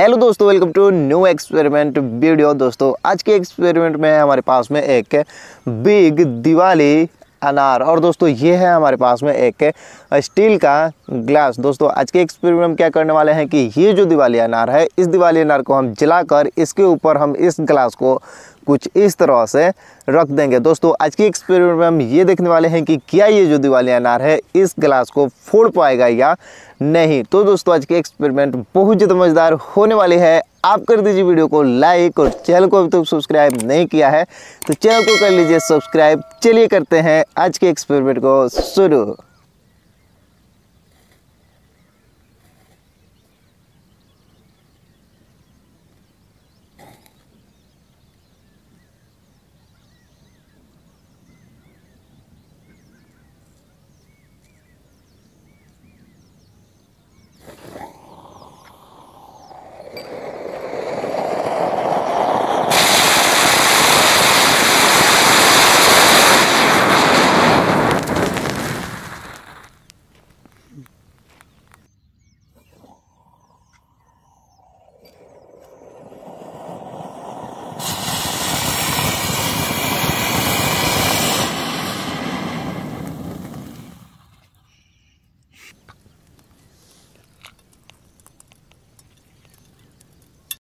hello दोस्तों welcome to new experiment video दोस्तों आज के एक्सपेरिमेंट में हमारे पास में एक बिग दिवाली अनार और दोस्तों ये है हमारे पास में एक स्टील का ग्लास दोस्तों आज के एक्सपेरिमेंट में क्या करने वाले हैं कि ये जो दिवाली अनार है इस दिवाली अनार को हम जलाकर इसके ऊपर हम इस ग्लास को कुछ इस तरह से रख देंगे दोस्तों आज के एक्सपेरिमेंट में हम ये देखने वाले हैं कि क्या ये जो दिवाली अनार है इस ग्लास को फोड़ पाएगा या नहीं तो दोस्तों आज के एक्सपेरिमेंट बहुत ज़्यादा मज़ेदार होने वाले है आप कर दीजिए वीडियो को लाइक और चैनल को अभी तक तो सब्सक्राइब नहीं किया है तो चैनल को कर लीजिए सब्सक्राइब चलिए करते हैं आज के एक्सपेरिमेंट को शुरू